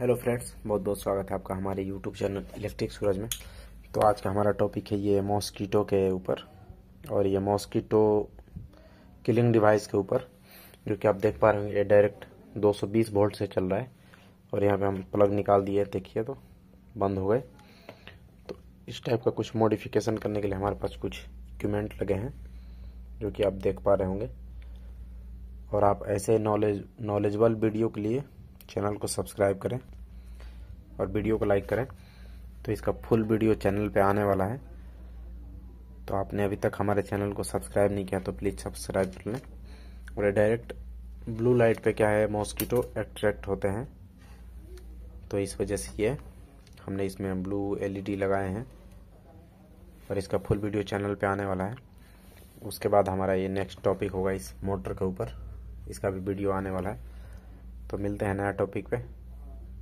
hello friends बहुत बहुत स्वागत है आपका हमारे यूट्यूब चैनल इलेक्ट्रिक सूरज में तो आज का हमारा टॉपिक है ये मॉस्कीटो के ऊपर और ये मॉस्कीटो किलिंग डिवाइस के ऊपर जो कि आप देख पा रहे हैं ये डायरेक्ट 220 वोल्ट से चल रहा है और यहाँ पे हम प्लग निकाल दिए देखिए तो बंद हो गए तो इस टाइप का कुछ मॉडिफिकेशन करने के लिए हमारे पास कुछ इक्वमेंट लगे हैं जो कि आप देख पा रहे होंगे और आप ऐसे नॉलेज नॉलेजबल वीडियो के लिए चैनल को सब्सक्राइब करें और वीडियो को लाइक करें तो इसका फुल वीडियो चैनल पे आने वाला है तो आपने अभी तक हमारे चैनल को सब्सक्राइब नहीं किया तो प्लीज़ सब्सक्राइब कर लें और डायरेक्ट ब्लू लाइट पे क्या है मॉस्किटो अट्रैक्ट होते हैं तो इस वजह से ये हमने इसमें ब्लू एलईडी लगाए हैं और इसका फुल वीडियो चैनल पे आने वाला है उसके बाद हमारा ये नेक्स्ट टॉपिक होगा इस मोटर के ऊपर इसका भी वीडियो आने वाला है तो मिलते हैं नया टॉपिक पे